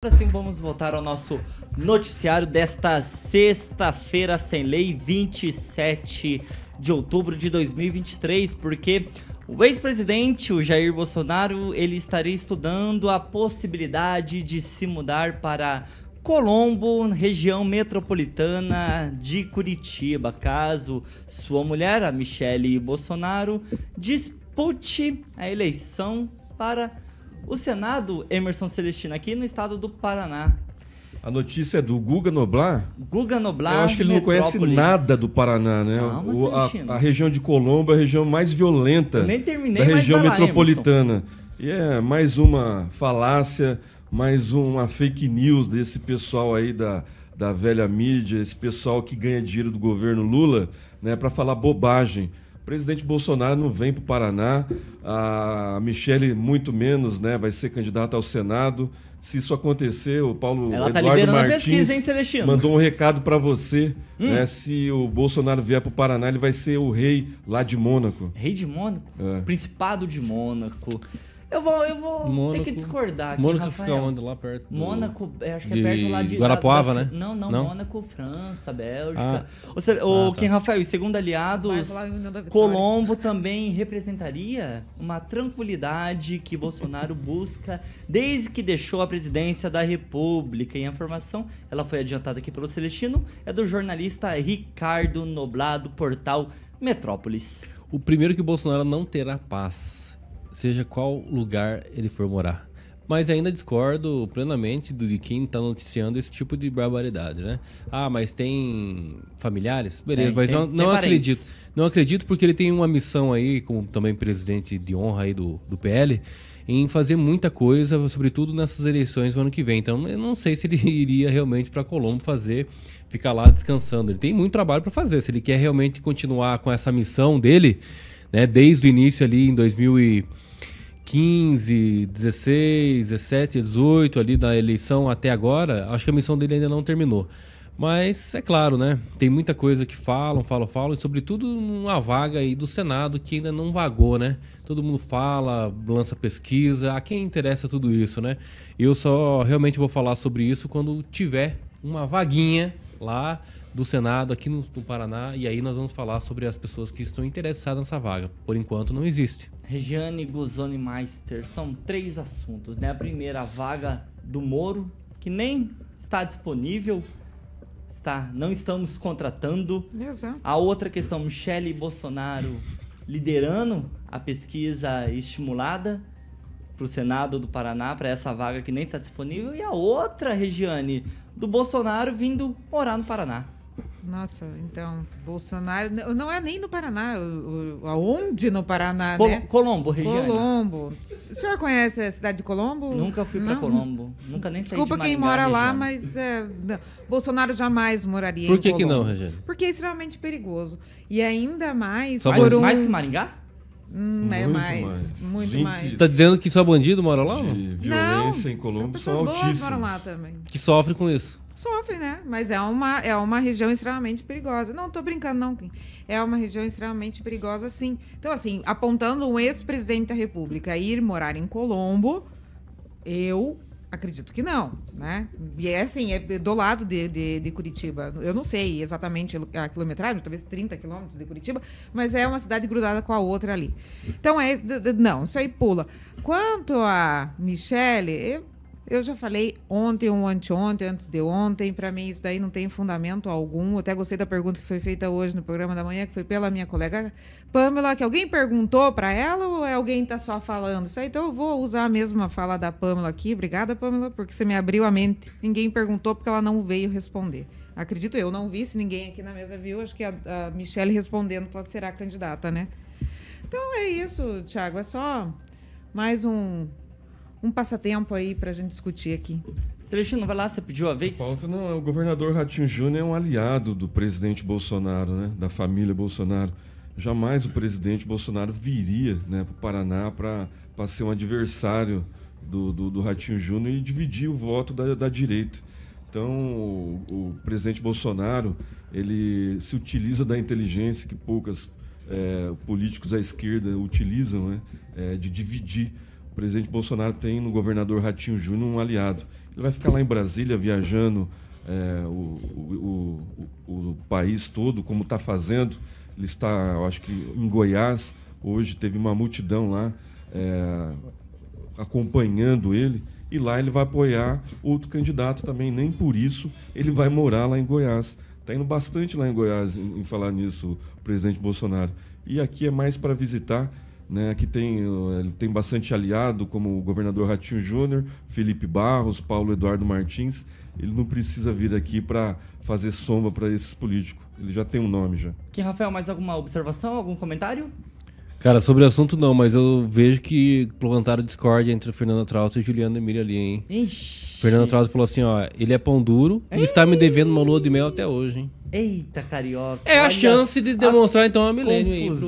Agora sim, vamos voltar ao nosso noticiário desta sexta-feira sem lei, 27 de outubro de 2023, porque o ex-presidente, o Jair Bolsonaro, ele estaria estudando a possibilidade de se mudar para Colombo, região metropolitana de Curitiba, caso sua mulher, a Michele Bolsonaro, dispute a eleição para o Senado, Emerson Celestino, aqui no estado do Paraná. A notícia é do Guga Noblar? Guga Noblar. Eu acho que ele Metrópolis. não conhece nada do Paraná, né? Calma, o, a, a, região de Colombo é a região mais violenta Nem terminei, da região metropolitana. e é mais uma falácia, mais uma fake news desse pessoal aí da, da velha mídia, esse pessoal que ganha dinheiro do governo Lula, né, para falar bobagem presidente Bolsonaro não vem para o Paraná, a Michele muito menos, né? Vai ser candidata ao Senado. Se isso acontecer, o Paulo Ela tá Eduardo tá Martins pesquisa, hein, mandou um recado para você. Hum. Né? Se o Bolsonaro vier para o Paraná, ele vai ser o rei lá de Mônaco. Rei de Mônaco? É. Principado de Mônaco. Eu vou, eu vou Mônaco, ter que discordar aqui, Mônaco Rafael. fica onde? Lá perto? Do... Mônaco, é, acho que é perto lá de... Guarapuava, da, da, né? Não, não, não, Mônaco, França, Bélgica. Ah. Ou seja, ah, tá. Kim Rafael, segundo aliados, Colombo também representaria uma tranquilidade que Bolsonaro busca desde que deixou a presidência da República. E a informação, ela foi adiantada aqui pelo Celestino, é do jornalista Ricardo Noblado, portal Metrópolis. O primeiro que Bolsonaro não terá paz seja qual lugar ele for morar. Mas ainda discordo plenamente de quem está noticiando esse tipo de barbaridade, né? Ah, mas tem familiares? Beleza, tem, mas tem, não, não tem acredito. Parentes. Não acredito porque ele tem uma missão aí, como também presidente de honra aí do, do PL, em fazer muita coisa, sobretudo nessas eleições do ano que vem. Então, eu não sei se ele iria realmente para Colombo fazer, ficar lá descansando. Ele tem muito trabalho para fazer. Se ele quer realmente continuar com essa missão dele, né? Desde o início ali em 2015, 16, 17, 18 ali da eleição até agora, acho que a missão dele ainda não terminou. Mas é claro, né? Tem muita coisa que falam, falam, falam, e sobretudo uma vaga aí do Senado que ainda não vagou, né? Todo mundo fala, lança pesquisa, a quem interessa tudo isso, né? Eu só realmente vou falar sobre isso quando tiver uma vaguinha lá do Senado, aqui no, no, Paraná, e aí nós vamos falar sobre as pessoas que estão interessadas nessa vaga. Por enquanto, não existe. Regiane Guzoni Meister, são três assuntos, né? A primeira, a vaga do Moro, que nem está disponível, está, não estamos contratando. Exato. A outra questão, Michele Bolsonaro liderando a pesquisa estimulada para o Senado do Paraná, para essa vaga que nem está disponível. E a outra, Regiane, do Bolsonaro vindo morar no Paraná. Nossa, então, Bolsonaro. Não é nem no Paraná, aonde no Paraná, né? Colombo, região. Né? Colombo. O senhor conhece a cidade de Colombo? Nunca fui para Colombo. Nunca nem Desculpa saí de Desculpa quem mora região. lá, mas é, Bolsonaro jamais moraria Por que em Colombo. Por que não, Regina? Porque é extremamente perigoso. E ainda mais. Só por mais, um... mais que Maringá? Hum, é mais, Muito mais. Você está dizendo que só bandido mora lá? De violência não, em Colômbia são altíssimos. moram lá também. Que sofrem com isso. Sofrem, né? Mas é uma, é uma região extremamente perigosa. Não, tô brincando, não. É uma região extremamente perigosa, sim. Então, assim, apontando um ex-presidente da República ir morar em Colombo, eu Acredito que não, né? E é assim, é do lado de, de, de Curitiba. Eu não sei exatamente a quilometragem, talvez 30 quilômetros de Curitiba, mas é uma cidade grudada com a outra ali. Então, é não, isso aí pula. Quanto a Michele, eu eu já falei ontem ou anteontem, antes de ontem, para mim isso daí não tem fundamento algum. Eu até gostei da pergunta que foi feita hoje no programa da manhã, que foi pela minha colega Pamela, que alguém perguntou para ela ou é alguém está só falando? Isso aí, então eu vou usar a mesma fala da Pamela aqui. Obrigada, Pamela, porque você me abriu a mente. Ninguém perguntou porque ela não veio responder. Acredito eu, não vi, se ninguém aqui na mesa viu, acho que a, a Michelle respondendo que ela será candidata, né? Então é isso, Tiago, é só mais um um passatempo aí para a gente discutir aqui. Celestino, vai lá, você pediu a vez? falta não, é o governador Ratinho Júnior é um aliado do presidente Bolsonaro, né? da família Bolsonaro. Jamais o presidente Bolsonaro viria né, para o Paraná para ser um adversário do, do, do Ratinho Júnior e dividir o voto da, da direita. Então, o, o, presidente Bolsonaro ele se utiliza da inteligência que poucas é, políticos à esquerda utilizam, né, é, de dividir presidente Bolsonaro tem no governador Ratinho Júnior um aliado. Ele vai ficar lá em Brasília viajando é, o, o, o, o, país todo, como está fazendo. Ele está, eu acho que em Goiás, hoje teve uma multidão lá é, acompanhando ele. E lá ele vai apoiar outro candidato também. Nem por isso ele vai morar lá em Goiás. Está indo bastante lá em Goiás em, em falar nisso, o presidente Bolsonaro. E aqui é mais para visitar né, que tem, eh, ele tem bastante aliado, como o governador Ratinho Júnior, Felipe Barros, Paulo Eduardo Martins. Ele não precisa vir aqui para fazer sombra para esses políticos. Ele já tem um nome já. Que Rafael, mais alguma observação, algum comentário? Cara, sobre o assunto não, mas eu vejo que plantaram discórdia entre Fernando Trausto e Juliano Emílio ali, hein? Ixi. Fernando Trausto falou assim, ó, ele é pão duro Ei. e está me devendo uma lua de mel até hoje, hein? Eita, carioca. É a chance de demonstrar, a então, a milênio aí. Pro...